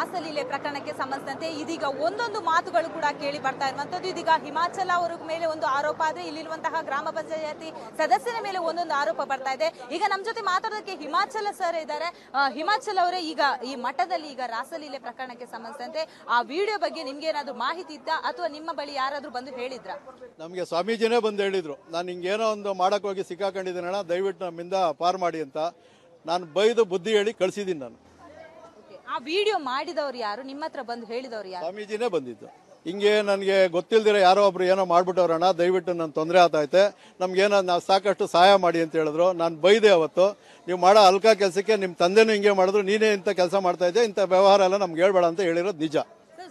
ರಾಸಲೀಲೆ ಪ್ರಕರಣಕ್ಕೆ ಸಂಬಂಧಿಸಿದಂತೆ ಇದೀಗ ಒಂದೊಂದು ಮಾತುಗಳು ಕೂಡ ಕೇಳಿ ಬರ್ತಾ ಇರುವಂತದ್ದು ಇದೀಗ ಹಿಮಾಚಲ ಅವರ ಮೇಲೆ ಒಂದು ಆರೋಪ ಆದ್ರೆ ಇಲ್ಲಿರುವಂತಹ ಗ್ರಾಮ ಪಂಚಾಯತಿ ಸದಸ್ಯರ ಮೇಲೆ ಒಂದೊಂದು ಆರೋಪ ಬರ್ತಾ ಇದೆ ಈಗ ನಮ್ಮ ಜೊತೆ ಮಾತಾಡೋದಕ್ಕೆ ಹಿಮಾಚಲ ಸರ್ ಇದ್ದಾರೆ ಹಿಮಾಚಲ ಅವರೇ ಈಗ ಈ ಮಠದಲ್ಲಿ ಈಗ ರಾಸಲೀಲೆ ಪ್ರಕರಣಕ್ಕೆ ಸಂಬಂಧಿಸಿದಂತೆ ಆ ವಿಡಿಯೋ ಬಗ್ಗೆ ನಿಮ್ಗೆ ಏನಾದ್ರು ಮಾಹಿತಿ ಇದ್ದಾ ಅಥವಾ ನಿಮ್ಮ ಬಳಿ ಯಾರಾದ್ರೂ ಬಂದು ಹೇಳಿದ್ರ ನಮಗೆ ಸ್ವಾಮೀಜಿನೇ ಬಂದು ಹೇಳಿದ್ರು ನಾನು ಹಿಂಗೇನೋ ಒಂದು ಮಾಡಕ್ ಹೋಗಿ ಸಿಕ್ಕಾಕೊಂಡಿದ್ದೇನೆ ದಯವಿಟ್ಟು ನಮ್ಮಿಂದ ಪಾರ್ ಮಾಡಿ ಅಂತ ನಾನು ಬೈದು ಬುದ್ಧಿ ಹೇಳಿ ಕಳಿಸಿದ್ದೀನಿ ನಾನು ಆ ವಿಡಿಯೋ ಮಾಡಿದವ್ರು ಯಾರು ನಿಮ್ಮ ಹತ್ರ ಬಂದು ಹೇಳಿದವ್ರು ಯಾರು ಸ್ವಾಮೀಜಿನೇ ಬಂದಿದ್ದು ಹಿಂಗೆ ನನಗೆ ಗೊತ್ತಿಲ್ಲದಿರ ಯಾರೋ ಒಬ್ರು ಏನೋ ಮಾಡ್ಬಿಟ್ಟವ್ರಣ್ಣ ದಯವಿಟ್ಟು ನನ್ನ ತೊಂದರೆ ಆತೈತೆ ನಮ್ಗೇನೋ ನಾವು ಸಾಕಷ್ಟು ಸಹಾಯ ಮಾಡಿ ಅಂತ ಹೇಳಿದ್ರು ನಾನು ಬೈದೆ ಅವತ್ತು ನೀವು ಮಾಡೋ ಅಲ್ಕ ಕೆಲಸಕ್ಕೆ ನಿಮ್ಮ ತಂದೆನೂ ಹಿಂಗೆ ಮಾಡಿದ್ರು ನೀನೇ ಇಂಥ ಕೆಲಸ ಮಾಡ್ತಾ ಇದ್ದೆ ಇಂಥ ವ್ಯವಹಾರ ಎಲ್ಲ ನಮ್ಗೆ ಹೇಳ್ಬೇಡ ಅಂತ ಹೇಳಿರೋದು ನಿಜ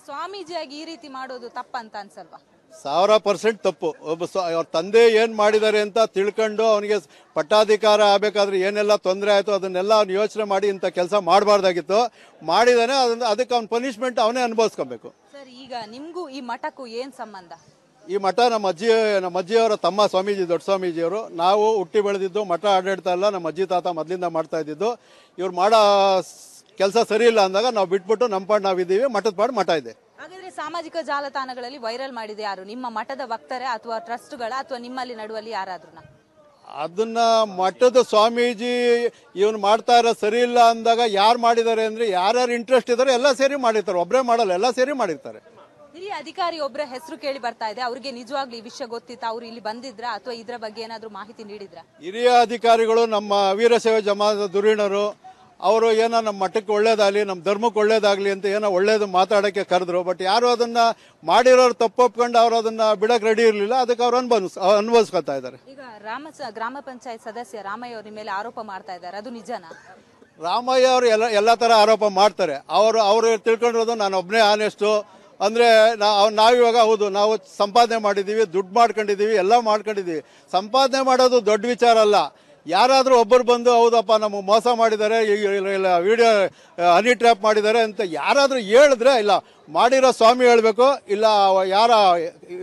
ಸ್ವಾಮೀಜಿಯಾಗಿ ಈ ರೀತಿ ಮಾಡೋದು ತಪ್ಪಂತ ಅನ್ಸಲ್ವಾ ಸಾವಿರ ಪರ್ಸೆಂಟ್ ತಪ್ಪು ಒಬ್ಬ ಸ್ವ ಅವ್ರ ತಂದೆ ಏನು ಮಾಡಿದ್ದಾರೆ ಅಂತ ತಿಳ್ಕೊಂಡು ಅವನಿಗೆ ಪಟ್ಟಾಧಿಕಾರ ಆಗಬೇಕಾದ್ರೆ ಏನೆಲ್ಲ ತೊಂದರೆ ಆಯಿತು ಅದನ್ನೆಲ್ಲ ಅವ್ನು ಯೋಚನೆ ಮಾಡಿ ಇಂಥ ಕೆಲಸ ಮಾಡಬಾರ್ದಾಗಿತ್ತು ಮಾಡಿದಾನೆ ಅದನ್ನ ಅದಕ್ಕೆ ಅವ್ನ ಪನಿಷ್ಮೆಂಟ್ ಅವನೇ ಅನುಭವಿಸ್ಕೊಬೇಕು ಸರ್ ಈಗ ನಿಮಗೂ ಈ ಮಠಕ್ಕೂ ಏನು ಸಂಬಂಧ ಈ ಮಠ ನಮ್ಮ ಅಜ್ಜಿ ನಮ್ಮ ಅಜ್ಜಿಯವರ ತಮ್ಮ ಸ್ವಾಮೀಜಿ ದೊಡ್ಡ ಸ್ವಾಮೀಜಿಯವರು ನಾವು ಹುಟ್ಟಿ ಬೆಳೆದಿದ್ದು ಮಠ ಆಡಳಿತ ಇಲ್ಲ ನಮ್ಮ ಅಜ್ಜಿ ತಾತ ಮೊದಲಿಂದ ಮಾಡ್ತಾ ಇದ್ದಿದ್ದು ಇವ್ರು ಮಾಡೋ ಕೆಲಸ ಸರಿ ಇಲ್ಲ ಅಂದಾಗ ನಾವು ಬಿಟ್ಬಿಟ್ಟು ನಮ್ಮ ಪಾಡು ನಾವಿದ್ದೀವಿ ಮಠದ ಪಾಡು ಮಠ ಇದೆ ಸಾಮಾಜಿಕ ಜಾಲತಾಣಗಳಲ್ಲಿ ವೈರಲ್ ಮಾಡಿದೆ ಯಾರು ನಿಮ್ಮ ಮಠದ ವಕ್ತರೆ ಅಥವಾ ಟ್ರಸ್ಟ್ಗಳ ಅಥವಾ ನಿಮ್ಮಲ್ಲಿ ನಡುವಲ್ಲಿ ಯಾರಾದ್ರೂ ಅದನ್ನ ಮಠದ ಸ್ವಾಮೀಜಿ ಇವನು ಮಾಡ್ತಾ ಇರೋ ಸರಿ ಇಲ್ಲ ಅಂದಾಗ ಯಾರು ಮಾಡಿದ್ದಾರೆ ಅಂದ್ರೆ ಯಾರ್ಯಾರು ಇಂಟ್ರೆಸ್ಟ್ ಇದಾರೆ ಎಲ್ಲ ಸೇರಿ ಮಾಡಿರ್ತಾರೆ ಒಬ್ಬರೇ ಮಾಡಲ್ಲ ಎಲ್ಲ ಸೇರಿ ಮಾಡಿರ್ತಾರೆ ಹಿರಿಯ ಅಧಿಕಾರಿ ಒಬ್ಬರ ಹೆಸರು ಕೇಳಿ ಬರ್ತಾ ಇದೆ ಅವರಿಗೆ ನಿಜವಾಗ್ಲಿ ಈ ವಿಷಯ ಗೊತ್ತಿತ್ತು ಅವ್ರು ಇಲ್ಲಿ ಬಂದಿದ್ರ ಅಥವಾ ಇದರ ಬಗ್ಗೆ ಏನಾದ್ರೂ ಮಾಹಿತಿ ನೀಡಿದ್ರ ಹಿರಿಯ ಅಧಿಕಾರಿಗಳು ನಮ್ಮ ವೀರಶೈವ ಜಮಾದ ಧುರೀಣರು ಅವರು ಏನೋ ನಮ್ಮ ಮಠಕ್ಕೆ ಒಳ್ಳೇದಾಗಲಿ ನಮ್ಮ ಧರ್ಮಕ್ಕೆ ಒಳ್ಳೇದಾಗಲಿ ಅಂತ ಏನೋ ಒಳ್ಳೇದು ಮಾತಾಡೋಕ್ಕೆ ಕರೆದ್ರು ಬಟ್ ಯಾರು ಅದನ್ನು ಮಾಡಿರೋರು ತಪ್ಪೊಪ್ಕೊಂಡು ಅವರು ಅದನ್ನು ಬಿಡೋಕೆ ರೆಡಿ ಇರಲಿಲ್ಲ ಅದಕ್ಕೆ ಅವ್ರು ಅನ್ಬನ್ಸ್ ಅನುಭವಿಸ್ಕೊತಾ ಇದ್ದಾರೆ ಈಗ ರಾಮ ಗ್ರಾಮ ಪಂಚಾಯತ್ ಸದಸ್ಯ ರಾಮಯ್ಯ ಅವ್ರ ಮೇಲೆ ಆರೋಪ ಮಾಡ್ತಾ ಇದ್ದಾರೆ ಅದು ನಿಜನಾ ರಾಮಯ್ಯ ಅವರು ಎಲ್ಲ ಎಲ್ಲ ಥರ ಆರೋಪ ಮಾಡ್ತಾರೆ ಅವರು ಅವರು ತಿಳ್ಕೊಂಡಿರೋದು ನಾನು ಒಬ್ಬನೇ ಆನೆಸ್ಟು ಅಂದರೆ ನಾವು ನಾವಿವಾಗ ಹೌದು ನಾವು ಸಂಪಾದನೆ ಮಾಡಿದ್ದೀವಿ ದುಡ್ಡು ಮಾಡ್ಕೊಂಡಿದ್ದೀವಿ ಎಲ್ಲ ಮಾಡ್ಕೊಂಡಿದ್ದೀವಿ ಸಂಪಾದನೆ ಮಾಡೋದು ದೊಡ್ಡ ವಿಚಾರ ಅಲ್ಲ ಯಾರಾದರೂ ಒಬ್ಬರು ಬಂದು ಹೌದಪ್ಪ ನಮ್ಮ ಮೋಸ ಮಾಡಿದ್ದಾರೆ ಇಲ್ಲ ವಿಡಿಯೋ ಹನಿ ಟ್ರ್ಯಾಪ್ ಮಾಡಿದ್ದಾರೆ ಅಂತ ಯಾರಾದರೂ ಹೇಳಿದ್ರೆ ಇಲ್ಲ ಮಾಡಿರೋ ಸ್ವಾಮಿ ಹೇಳಬೇಕು ಇಲ್ಲ ಯಾರ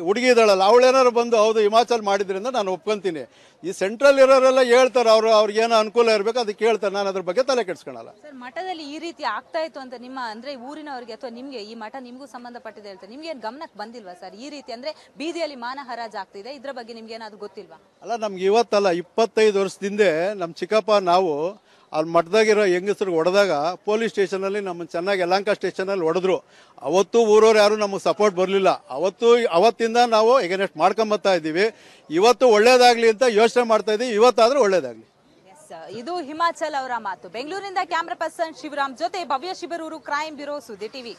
ಹುಡುಗಿ ಇದ್ದಾಳಲ್ಲ ಅವಳೇನಾರು ಬಂದು ಹೌದು ಹಿಮಾಚಲ್ ಮಾಡಿದ್ರಿಂದ ನಾನು ಒಪ್ಕೊಂತೀನಿ ಈ ಸೆಂಟ್ರಲ್ ಇರೋರೆಲ್ಲ ಹೇಳ್ತಾರೆ ಅವರು ಅವ್ರಿಗೆ ಏನೋ ಅನುಕೂಲ ಇರಬೇಕು ಅದಕ್ಕೆ ಹೇಳ್ತಾರೆ ನಾನು ಅದ್ರ ಬಗ್ಗೆ ತಲೆ ಕೆಡ್ಸ್ಕೊಳಲ್ಲ ಸರ್ ಮಠದಲ್ಲಿ ಈ ರೀತಿ ಆಗ್ತಾ ಇತ್ತು ಅಂತ ನಿಮ್ಮ ಅಂದ್ರೆ ಊರಿನವರಿಗೆ ಅಥವಾ ನಿಮಗೆ ಈ ಮಠ ನಿಮಗೂ ಸಂಬಂಧಪಟ್ಟಿದೆ ಹೇಳ್ತಾರೆ ನಿಮ್ಗೆ ಏನು ಗಮನಕ್ಕೆ ಬಂದಿಲ್ವಾ ಸರ್ ಈ ರೀತಿ ಅಂದ್ರೆ ಬೀದಿಯಲ್ಲಿ ಮಾನ ಹರಾಜ್ ಆಗ್ತಿದೆ ಇದ್ರ ಬಗ್ಗೆ ನಿಮ್ಗೆ ಏನಾದ್ರು ಗೊತ್ತಿಲ್ವಾ ಅಲ್ಲ ನಮ್ಗೆ ಇವತ್ತಲ್ಲ ಇಪ್ಪತ್ತೈದು ವರ್ಷದಿಂದ ನಮ್ಮ ಚಿಕ್ಕಪ್ಪ ನಾವು ಅಲ್ಲಿ ಮಠದಾಗಿರೋ ಹೆಂಗಸ್ರಿಗೆ ಹೊಡೆದಾಗ ಪೊಲೀಸ್ ಸ್ಟೇಷನಲ್ಲಿ ನಮ್ಮ ಚೆನ್ನಾಗಿ ಯಲಂಕ ಸ್ಟೇಷನಲ್ಲಿ ಹೊಡೆದ್ರು ಅವತ್ತು ಊರವ್ರು ಯಾರು ನಮಗೆ ಸಪೋರ್ಟ್ ಬರಲಿಲ್ಲ ಅವತ್ತು ಅವತ್ತಿಂದ ನಾವು ಎಗನೆಸ್ಟ್ ಮಾಡ್ಕೊಂಬತ್ತಾ ಇದ್ದೀವಿ ಇವತ್ತು ಒಳ್ಳೇದಾಗಲಿ ಅಂತ ಯೋಚನೆ ಮಾಡ್ತಾ ಇದ್ದೀವಿ ಇವತ್ತಾದರೂ ಒಳ್ಳೇದಾಗಲಿ ಇದು ಹಿಮಾಚಲ್ ಅವರ ಮಾತು ಬೆಂಗಳೂರಿನಿಂದ ಕ್ಯಾಮ್ರಾ ಪರ್ಸನ್ ಶಿವರಾಮ್ ಜೊತೆ Bhavya Shiburur crime bureau Suddi TV